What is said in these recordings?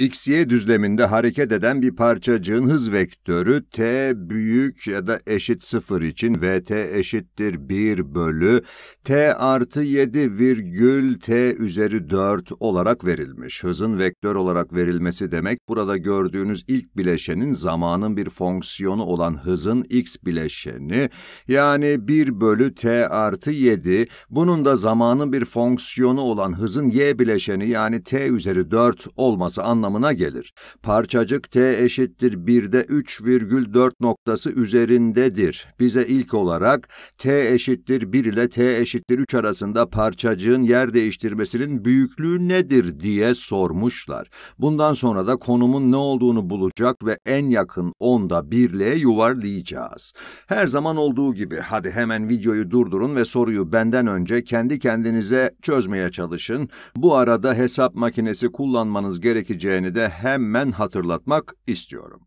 XY düzleminde hareket eden bir parçacığın hız vektörü t büyük ya da eşit 0 için vt eşittir 1 bölü t artı 7 virgül t üzeri 4 olarak verilmiş. Hızın vektör olarak verilmesi demek burada gördüğünüz ilk bileşenin zamanın bir fonksiyonu olan hızın x bileşeni yani 1 bölü t artı 7 bunun da zamanın bir fonksiyonu olan hızın y bileşeni yani t üzeri 4 olması anlamına anlamına gelir. Parçacık t eşittir 1'de 3,4 noktası üzerindedir. Bize ilk olarak t eşittir 1 ile t eşittir 3 arasında parçacığın yer değiştirmesinin büyüklüğü nedir diye sormuşlar. Bundan sonra da konumun ne olduğunu bulacak ve en yakın onda birliğe yuvarlayacağız. Her zaman olduğu gibi hadi hemen videoyu durdurun ve soruyu benden önce kendi kendinize çözmeye çalışın. Bu arada hesap makinesi kullanmanız gerekeceğini seni de hemen hatırlatmak istiyorum.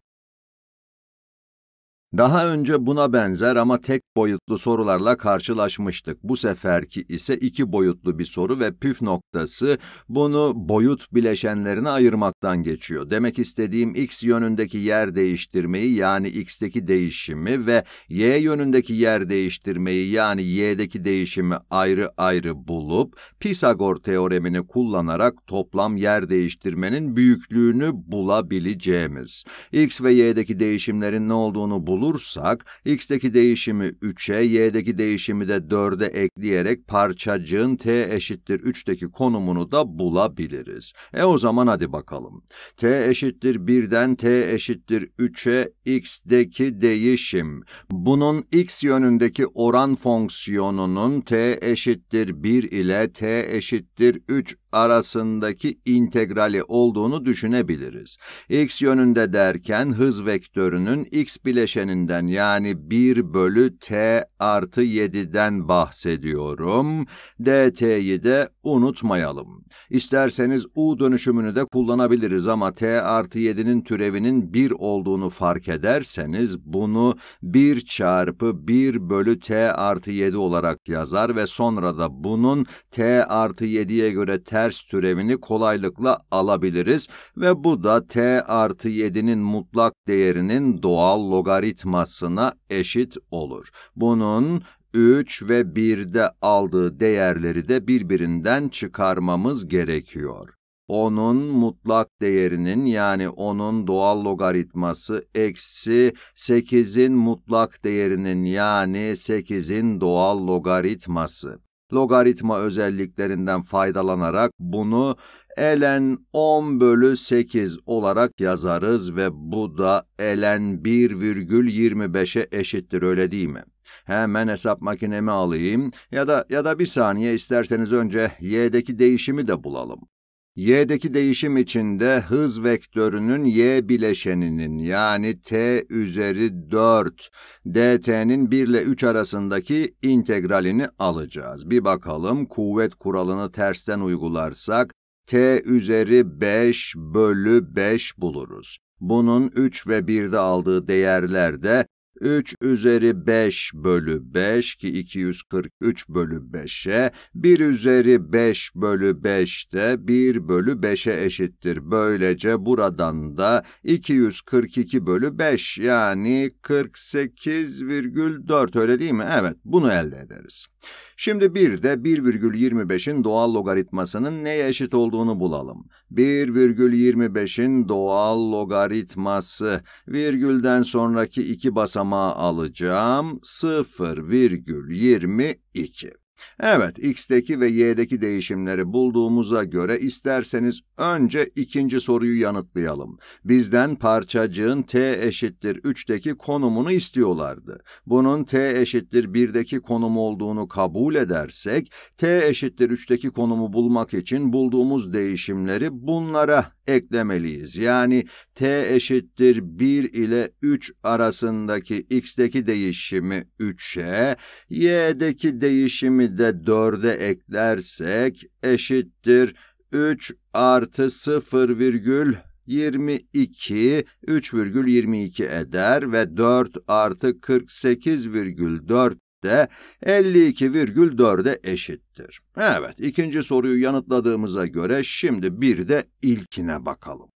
Daha önce buna benzer ama tek boyutlu sorularla karşılaşmıştık. Bu seferki ise iki boyutlu bir soru ve püf noktası bunu boyut bileşenlerine ayırmaktan geçiyor. Demek istediğim x yönündeki yer değiştirmeyi yani x'teki değişimi ve y yönündeki yer değiştirmeyi yani y'deki değişimi ayrı ayrı bulup Pisagor teoremini kullanarak toplam yer değiştirmenin büyüklüğünü bulabileceğimiz. x ve y'deki değişimlerin ne olduğunu bulup bulursak x'teki değişimi 3'e, y'deki değişimi de 4'e ekleyerek parçacığın t eşittir 3'teki konumunu da bulabiliriz. E o zaman hadi bakalım. t eşittir 1'den t eşittir 3'e x'deki değişim. Bunun x yönündeki oran fonksiyonunun t eşittir 1 ile t eşittir 3 arasındaki integrali olduğunu düşünebiliriz. x yönünde derken hız vektörünün x bileşeninden yani 1 bölü t artı 7'den bahsediyorum. dt'yi de unutmayalım. İsterseniz u dönüşümünü de kullanabiliriz ama t artı 7'nin türevinin 1 olduğunu fark ederseniz bunu 1 çarpı 1 bölü t artı 7 olarak yazar ve sonra da bunun t artı 7'ye göre ter ters türevini kolaylıkla alabiliriz ve bu da t artı 7'nin mutlak değerinin doğal logaritmasına eşit olur. Bunun 3 ve 1'de aldığı değerleri de birbirinden çıkarmamız gerekiyor. Onun mutlak değerinin yani onun doğal logaritması eksi 8'in mutlak değerinin yani 8'in doğal logaritması logaritma özelliklerinden faydalanarak bunu ln 10 bölü 8 olarak yazarız ve bu da ln 1,25'e eşittir öyle değil mi? Hemen hesap makinemi alayım ya da ya da bir saniye isterseniz önce y'deki değişimi de bulalım. Y'deki değişim içinde hız vektörünün y bileşeninin yani t üzeri 4 dt'nin 1 ile 3 arasındaki integralini alacağız. Bir bakalım kuvvet kuralını tersten uygularsak t üzeri 5 bölü 5 buluruz. Bunun 3 ve 1'de aldığı değerler de 3 üzeri 5 bölü 5 ki 243 bölü 5'e, 1 üzeri 5 bölü 5 de 1 bölü 5'e eşittir. Böylece buradan da 242 bölü 5 yani 48,4 öyle değil mi? Evet bunu elde ederiz. Şimdi bir de 1,25'in doğal logaritmasının neye eşit olduğunu bulalım. 1,25'in doğal logaritması virgülden sonraki iki basamağı alacağım 0,22. Evet, x'teki ve y'deki değişimleri bulduğumuza göre isterseniz önce ikinci soruyu yanıtlayalım. Bizden parçacığın t eşittir 3'teki konumunu istiyorlardı. Bunun t eşittir 1'deki konum olduğunu kabul edersek, t eşittir 3'teki konumu bulmak için bulduğumuz değişimleri bunlara eklemeliyiz. Yani t eşittir 1 ile 3 arasındaki x'teki değişimi 3'e, y'deki değişimi 20 de 4'e eklersek eşittir 3 artı 0 virgül 22 3,22 eder ve 4 artı 48,4 de 52,4'e eşittir. Evet, ikinci soruyu yanıtladığımıza göre şimdi bir de ilkine bakalım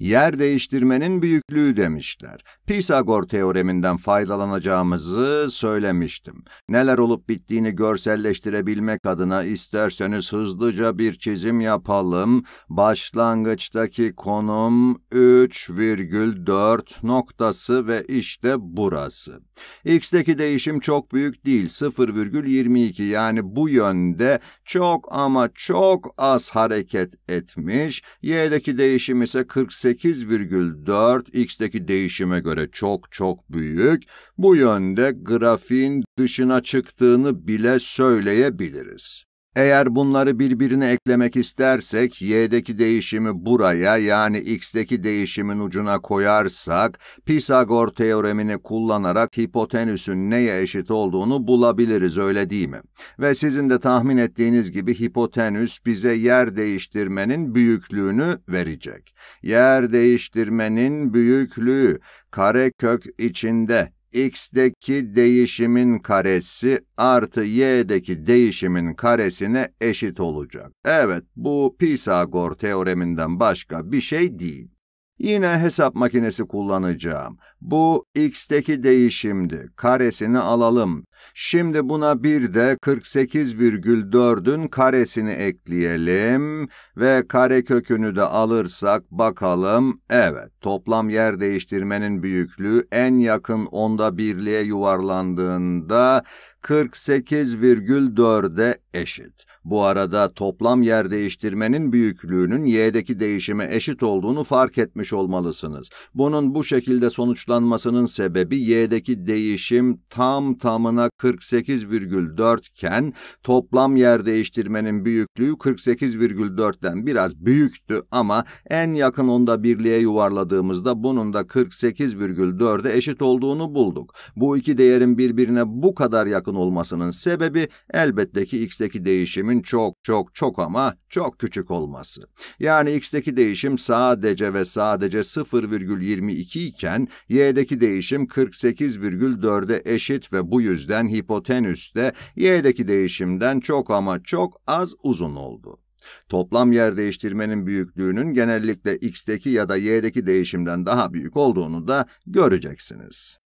yer değiştirmenin büyüklüğü demişler. Pisagor teoreminden faydalanacağımızı söylemiştim. Neler olup bittiğini görselleştirebilmek adına isterseniz hızlıca bir çizim yapalım. Başlangıçtaki konum 3,4 noktası ve işte burası. X'deki değişim çok büyük değil 0,22 yani bu yönde çok ama çok az hareket etmiş. Y'deki değişim ise 48 8,4 x'teki değişime göre çok çok büyük. Bu yönde grafiğin dışına çıktığını bile söyleyebiliriz. Eğer bunları birbirine eklemek istersek y'deki değişimi buraya yani x'deki değişimin ucuna koyarsak Pisagor teoremini kullanarak hipotenüsün neye eşit olduğunu bulabiliriz öyle değil mi? Ve sizin de tahmin ettiğiniz gibi hipotenüs bize yer değiştirmenin büyüklüğünü verecek. Yer değiştirmenin büyüklüğü karekök içinde x'deki değişimin karesi artı y'deki değişimin karesine eşit olacak. Evet, bu Pisagor teoreminden başka bir şey değil. Yine hesap makinesi kullanacağım. Bu x'teki değişimdi. Karesini alalım. Şimdi buna bir de 48,4'ün karesini ekleyelim ve karekökünü de alırsak bakalım. Evet, toplam yer değiştirmenin büyüklüğü en yakın onda birliğe yuvarlandığında 48,4'e eşit. Bu arada toplam yer değiştirmenin büyüklüğünün y'deki değişime eşit olduğunu fark etmiş olmalısınız. Bunun bu şekilde sonuçlanmasının sebebi y'deki değişim tam tamına 48,4 iken toplam yer değiştirmenin büyüklüğü 48,4'ten biraz büyüktü ama en yakın onda birliğe yuvarladığımızda bunun da 48,4'e eşit olduğunu bulduk. Bu iki değerin birbirine bu kadar yakın olmasının sebebi elbette ki x'teki değişimin çok çok çok ama çok küçük olması. Yani x'teki değişim sadece ve sadece 0,22 iken y'deki değişim 48,4'e eşit ve bu yüzden değişimden hipotenüs de y'deki değişimden çok ama çok az uzun oldu. Toplam yer değiştirmenin büyüklüğünün genellikle x'teki ya da y'deki değişimden daha büyük olduğunu da göreceksiniz.